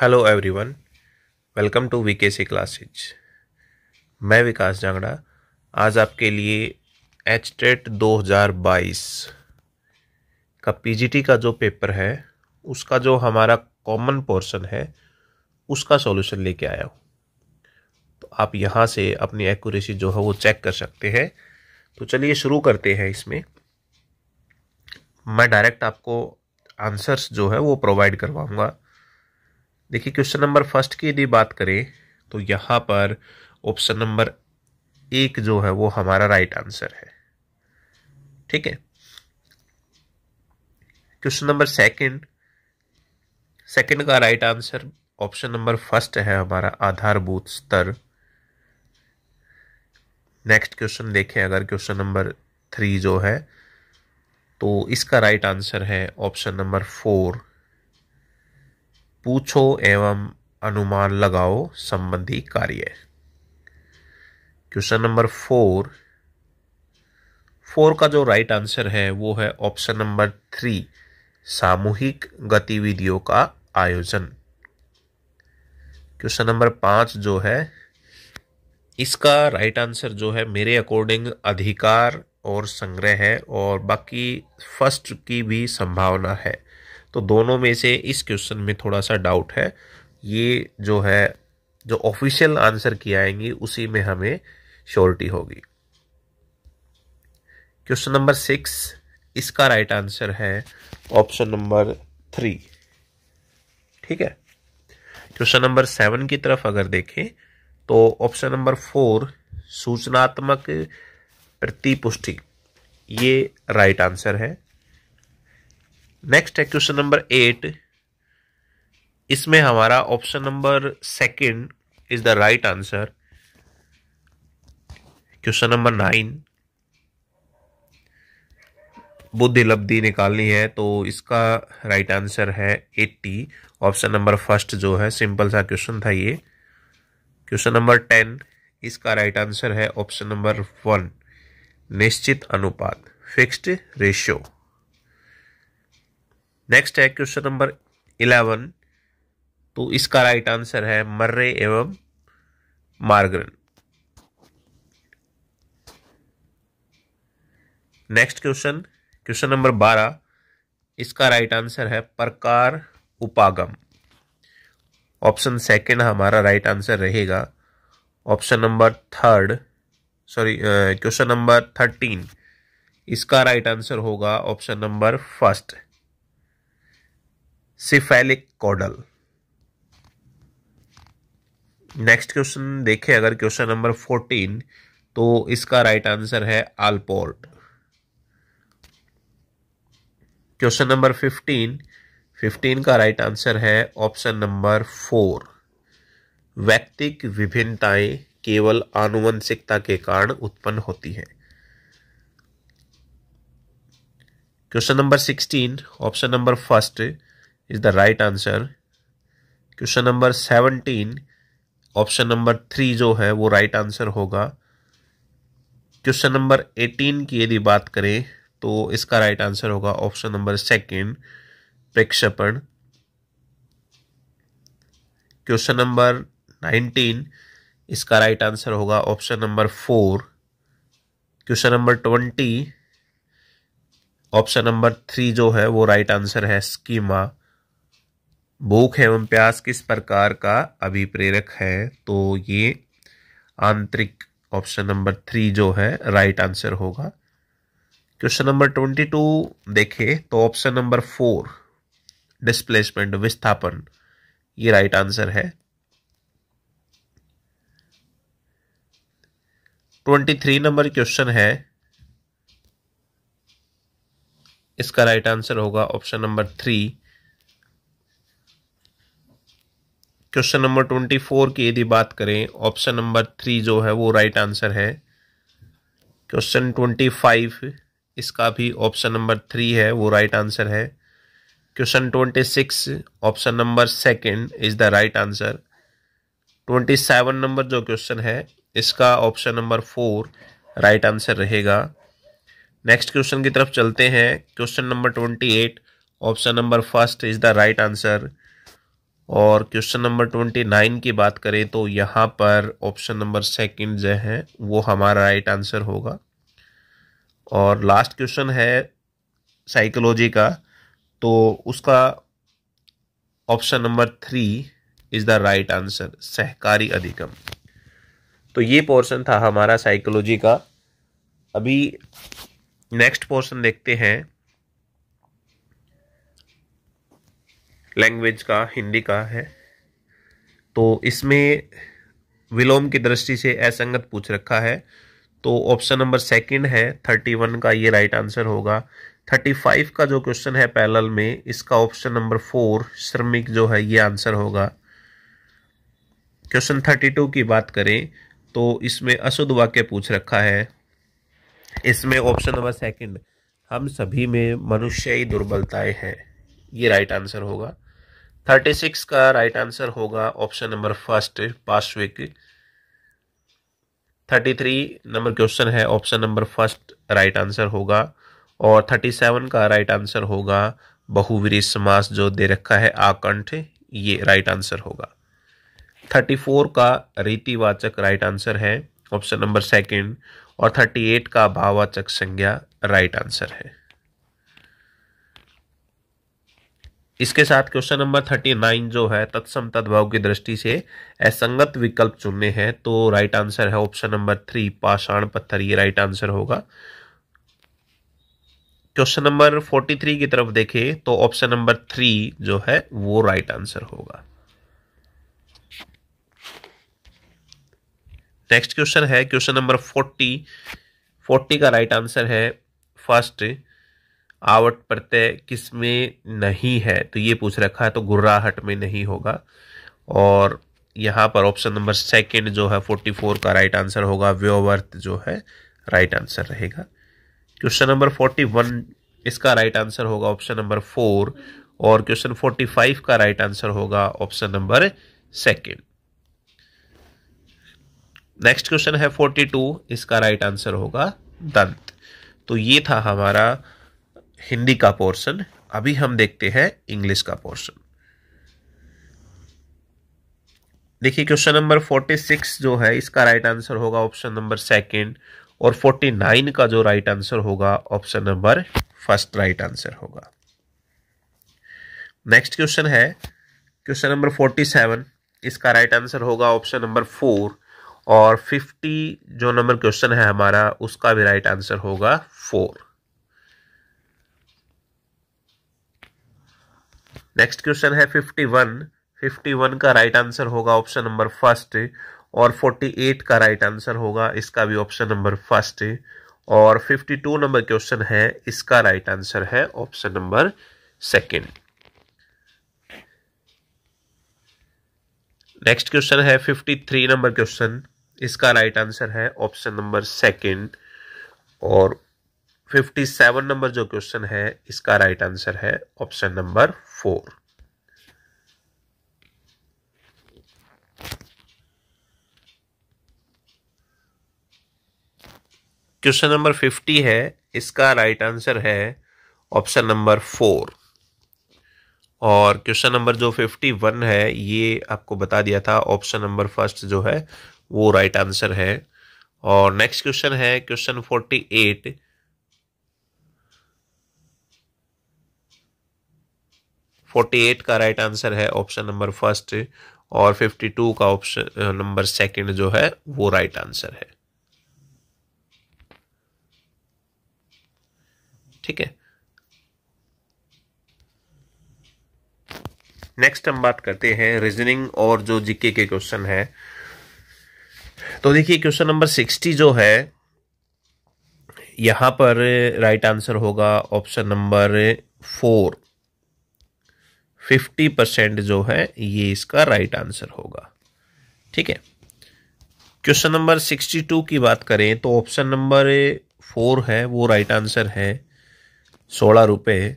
hello everyone welcome to V C classes मैं विकास जांगड़ा आज आपके लिए एच टेट दो हज़ार बाईस का पीजीटी का जो पेपर है उसका जो हमारा कॉमन पोर्शन है उसका सॉल्यूशन लेके आया हूँ तो आप यहाँ से अपनी एक्यूरेसी जो है वो चेक कर सकते हैं तो चलिए शुरू करते हैं इसमें मैं डायरेक्ट आपको आंसर्स जो है वो प्रोवाइड करवाऊँगा देखिए क्वेश्चन नंबर फर्स्ट की यदि बात करें तो यहाँ पर ऑप्शन नंबर एक जो है वो हमारा राइट आंसर है ठीक है क्वेश्चन नंबर सेकंड सेकंड का right answer option number first है हमारा आधारभूत स्तर नेक्स्ट क्वेश्चन देखें अगर क्वेश्चन नंबर थ्री जो है तो इसका राइट आंसर है ऑप्शन नंबर फोर पूछो एवं अनुमान लगाओ संबंधी कार्य क्वेश्चन नंबर फोर फोर का जो राइट आंसर है वो है ऑप्शन नंबर थ्री सामूहिक गतिविधियों का आयोजन क्वेश्चन नंबर पांच जो है इसका राइट आंसर जो है मेरे अकॉर्डिंग अधिकार और संग्रह है और बाकी फर्स्ट की भी संभावना है तो दोनों में से इस क्वेश्चन में थोड़ा सा डाउट है ये जो है जो ऑफिशियल आंसर की आएंगी उसी में हमें श्योरिटी होगी क्वेश्चन नंबर सिक्स इसका राइट आंसर है ऑप्शन नंबर थ्री ठीक है क्वेश्चन नंबर सेवन की तरफ अगर देखें तो ऑप्शन नंबर फोर सूचनात्मक प्रतिपुष्टि ये राइट आंसर है नेक्स्ट है क्वेश्चन नंबर एट इसमें हमारा option number second is the right answer question number nine बुद्धि लब्धि निकालनी है तो इसका राइट आंसर है एट्टी ऑप्शन नंबर फर्स्ट जो है सिंपल सा क्वेश्चन था ये क्वेश्चन नंबर टेन इसका राइट आंसर है ऑप्शन नंबर वन निश्चित अनुपात फिक्स्ड रेशियो नेक्स्ट है क्वेश्चन नंबर इलेवन तो इसका राइट आंसर है मर्रे एवं मार्गरन नेक्स्ट क्वेश्चन क्वेश्चन नंबर बारह इसका राइट आंसर है प्रकार उपागम ऑप्शन सेकंड हमारा राइट आंसर रहेगा option number third sorry question number thirteen इसका राइट आंसर होगा option number first cephalic caudal next question देखें अगर क्वेश्चन नंबर फोर्टीन तो इसका राइट आंसर है Allport question number fifteen fifteen का राइट आंसर है ऑप्शन नंबर फोर व्यक्तिक विभिन्नताएं केवल आनुवंशिकता के कारण उत्पन्न होती है question number sixteen option number first is the right answer question number seventeen option number three जो है वो राइट आंसर होगा क्वेश्चन नंबर एटीन की यदि बात करें तो इसका राइट आंसर होगा ऑप्शन नंबर सेकेंड प्रक्षेपण क्वेश्चन नंबर नाइनटीन इसका राइट आंसर होगा option number four question number twenty option number three जो है वो राइट आंसर है स्कीमा भूख एवं प्यास किस प्रकार का अभिप्रेरक है तो ये आंतरिक ऑप्शन नंबर थ्री जो है राइट आंसर होगा क्वेश्चन नंबर ट्वेंटी टू देखे तो ऑप्शन नंबर फोर डिस्प्लेसमेंट विस्थापन ये राइट आंसर है ट्वेंटी थ्री नंबर क्वेश्चन है इसका राइट आंसर होगा option number three question number twenty four की यदि बात करें ऑप्शन नंबर थ्री जो है वो राइट आंसर है क्वेश्चन ट्वेंटी फाइव इसका भी ऑप्शन नंबर थ्री है वो राइट आंसर है question twenty six option number second is the right answer twenty seven number जो क्वेश्चन है इसका option number four right answer रहेगा नेक्स्ट क्वेश्चन की तरफ चलते हैं question number twenty eight option number first is the right answer और question number twenty nine की बात करें तो यहाँ पर ऑप्शन नंबर सेकंड जो है वो हमारा राइट आंसर होगा और लास्ट क्वेश्चन है साइकोलॉजी का तो उसका option number three is the right answer सहकारी अधिगम तो ये पोर्शन था हमारा साइकोलॉजी का अभी नेक्स्ट पोर्शन देखते हैं लैंग्वेज का हिंदी का है तो इसमें विलोम की दृष्टि से असंगत पूछ रखा है तो ऑप्शन नंबर सेकंड है थर्टी वन का ये राइट आंसर होगा थर्टी फाइव का जो क्वेश्चन है पैरल में इसका ऑप्शन नंबर फोर श्रमिक जो है ये आंसर होगा क्वेश्चन थर्टी टू की बात करें तो इसमें अशुद्ध वाक्य पूछ रखा है इसमें ऑप्शन नंबर सेकंड हम सभी में मनुष्य ही दुर्बलताएं हैं ये राइट आंसर होगा थर्टी सिक्स का राइट आंसर होगा ऑप्शन नंबर फर्स्ट पार्श्विक थर्टी थ्री नंबर क्वेश्चन है option number first right answer होगा और थर्टी सेवन का राइट आंसर होगा बहुवीरी समास जो दे रखा है आकंठ ये राइट आंसर होगा थर्टी फोर का रीतिवाचक राइट आंसर है ऑप्शन नंबर सेकंड और थर्टी एट का भाववाचक संज्ञा राइट आंसर है इसके साथ क्वेश्चन नंबर थर्टी नाइन जो है तत्सम तद्भाव की दृष्टि से असंगत विकल्प चुनने हैं तो राइट आंसर है ऑप्शन नंबर थ्री पाषाण पत्थर ये राइट आंसर होगा क्वेश्चन नंबर फोर्टी थ्री की तरफ देखें तो ऑप्शन नंबर थ्री जो है वो राइट आंसर होगा नेक्स्ट क्वेश्चन है क्वेश्चन नंबर फोर्टी फोर्टी का राइट आंसर है फर्स्ट आवट प्रत्यय किस में नहीं है तो ये पूछ रखा है तो गुर्राहट में नहीं होगा और यहाँ पर ऑप्शन नंबर सेकंड जो है फोर्टी फोर का राइट आंसर होगा व्योवर्थ जो है राइट आंसर रहेगा क्वेश्चन नंबर फोर्टी वन इसका राइट आंसर होगा ऑप्शन नंबर फोर और क्वेश्चन फोर्टी फाइव का राइट आंसर होगा option number second next question है फोर्टी टू इसका राइट आंसर होगा दंत तो ये था हमारा हिंदी का पोर्शन अभी हम देखते हैं इंग्लिश का पोर्शन देखिए क्वेश्चन नंबर फोर्टी सिक्स जो है इसका राइट आंसर होगा ऑप्शन नंबर सेकंड और फोर्टी नाइन का जो राइट आंसर होगा option number first right answer होगा नेक्स्ट क्वेश्चन है क्वेश्चन नंबर फोर्टी सेवन इसका राइट आंसर होगा ऑप्शन नंबर फोर और फिफ्टी जो नंबर क्वेश्चन है हमारा उसका भी राइट आंसर होगा फोर नेक्स्ट क्वेश्चन है फिफ्टी वन फिफ्टी वन का राइट आंसर होगा ऑप्शन नंबर फर्स्ट और फोर्टी एट का राइट आंसर होगा इसका भी ऑप्शन नंबर फर्स्ट और फिफ्टी टू नंबर क्वेश्चन है इसका राइट आंसर है option number second next question है फिफ्टी थ्री नंबर क्वेश्चन इसका राइट आंसर है ऑप्शन नंबर सेकेंड और फिफ्टी सेवन नंबर जो क्वेश्चन है इसका राइट आंसर है option number four question number fifty है इसका राइट आंसर है ऑप्शन नंबर फोर और क्वेश्चन नंबर जो फिफ्टी वन है ये आपको बता दिया था ऑप्शन नंबर फर्स्ट जो है वो राइट right आंसर है और नेक्स्ट क्वेश्चन है क्वेश्चन फोर्टी एट 48 का राइट आंसर है ऑप्शन नंबर फर्स्ट और 52 का ऑप्शन नंबर सेकंड जो है वो राइट आंसर है ठीक है नेक्स्ट हम बात करते हैं रीजनिंग और जो जीके के क्वेश्चन है तो देखिए क्वेश्चन नंबर सिक्सटी जो है यहां पर राइट आंसर होगा option number four fifty percent जो है ये इसका राइट आंसर होगा ठीक है क्वेश्चन नंबर सिक्सटी टू की बात करें तो ऑप्शन नंबर फोर है वो राइट आंसर है सोलह रुपये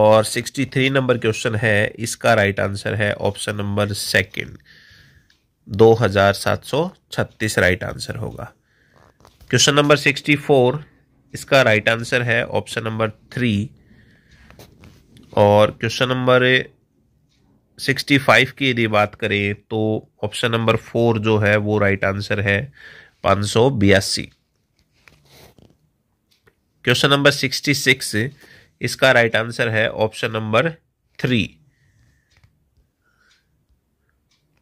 और सिक्सटी थ्री नंबर क्वेश्चन है इसका राइट आंसर है ऑप्शन नंबर सेकंड दो हज़ार सात सौ छत्तीस राइट आंसर होगा क्वेश्चन नंबर सिक्सटी फोर इसका राइट आंसर है ऑप्शन नंबर थ्री और क्वेश्चन नंबर 65 की यदि बात करें तो ऑप्शन नंबर फोर जो है वो राइट आंसर है पाँच सौ बयासी क्वेश्चन नंबर 66 इसका राइट आंसर है option number three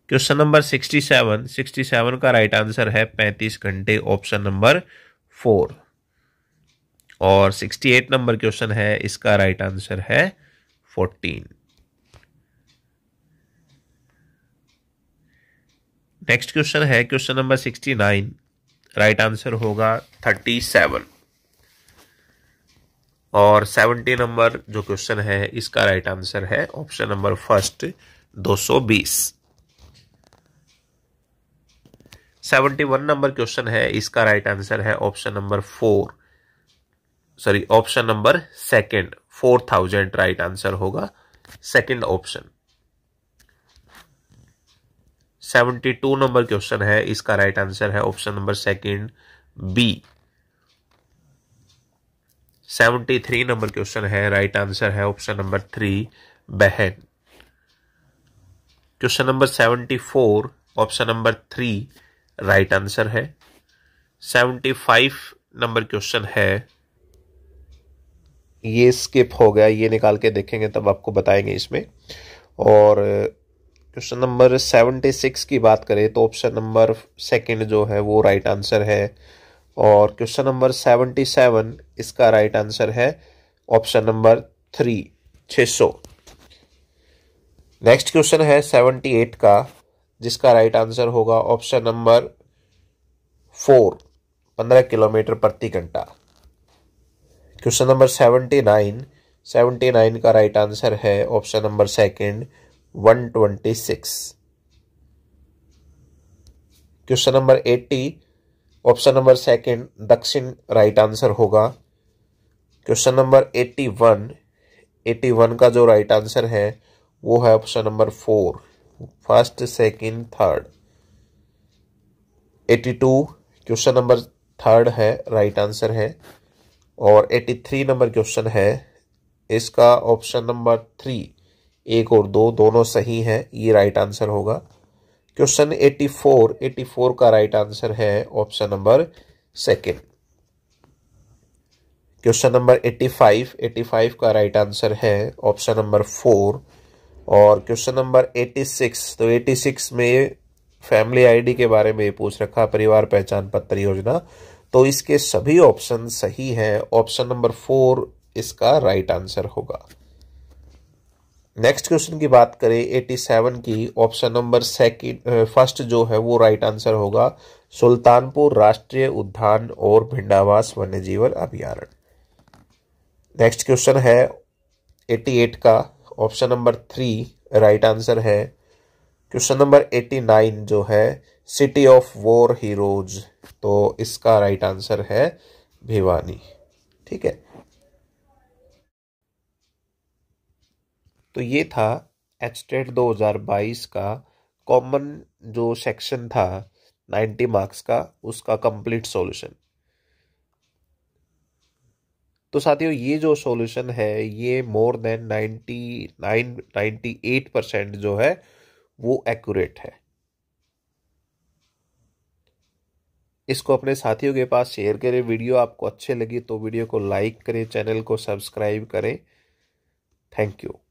question number 67 67 का राइट आंसर है 35 घंटे ऑप्शन नंबर फोर और 68 नंबर क्वेश्चन है इसका राइट आंसर है 14 नेक्स्ट क्वेश्चन है question number sixty nine right answer होगा थर्टी सेवन और सेवेंटी नंबर जो क्वेश्चन है इसका राइट आंसर है ऑप्शन नंबर फर्स्ट दो सौ बीस सेवेंटी वन नंबर क्वेश्चन है इसका राइट आंसर है option number four sorry option number second four thousand right answer होगा second option seventy two number question है इसका राइट आंसर है option number second B seventy three number question है right answer है option number three बहन question number seventy four option number three right answer है seventy five number question है ये skip हो गया ये निकाल के देखेंगे तब आपको बताएंगे इसमें और क्वेश्चन नंबर सेवेंटी सिक्स की बात करें तो ऑप्शन नंबर सेकंड जो है वो राइट right आंसर है और क्वेश्चन नंबर सेवेंटी सेवन इसका राइट right आंसर है ऑप्शन नंबर थ्री छ सौ नेक्स्ट क्वेश्चन है सेवेंटी एट का जिसका राइट right आंसर होगा ऑप्शन नंबर फोर पंद्रह किलोमीटर प्रति घंटा question number seventy nine seventy nine का राइट आंसर है option number second 126 six question number eighty option number second दक्षिण राइट आंसर होगा question number eighty one one का जो राइट आंसर है वो है option number four first second third 82 two question number third है right answer है और 83 थ्री नंबर क्वेश्चन है इसका ऑप्शन नंबर थ्री एक और दो दोनों सही हैं ये राइट आंसर होगा क्वेश्चन 84 84 का राइट आंसर है option number second question number 85 85 का राइट आंसर है ऑप्शन नंबर फोर और क्वेश्चन नंबर 86 तो 86 में फैमिली आईडी के बारे में पूछ रखा परिवार पहचान पत्र योजना तो इसके सभी ऑप्शन सही हैं ऑप्शन नंबर फोर इसका राइट आंसर होगा नेक्स्ट क्वेश्चन की बात करें 87 की ऑप्शन नंबर सेकंड फर्स्ट जो है वो राइट आंसर होगा सुल्तानपुर राष्ट्रीय उद्यान और भिंडावास वन्य जीवन अभ्यारण्य नेक्स्ट क्वेश्चन है 88 का option number three right answer है क्वेश्चन नंबर 89 जो है सिटी ऑफ वॉर हीरोज तो इसका राइट आंसर है भिवानी ठीक है तो ये था एच टेट दो का कॉमन जो सेक्शन था 90 मार्क्स का उसका कंप्लीट सॉल्यूशन तो साथियों ये जो सॉल्यूशन है ये मोर देन 99 98 परसेंट जो है वो एक्यूरेट है इसको अपने साथियों के पास शेयर करें वीडियो आपको अच्छे लगी तो वीडियो को लाइक करें चैनल को सब्सक्राइब करें थैंक यू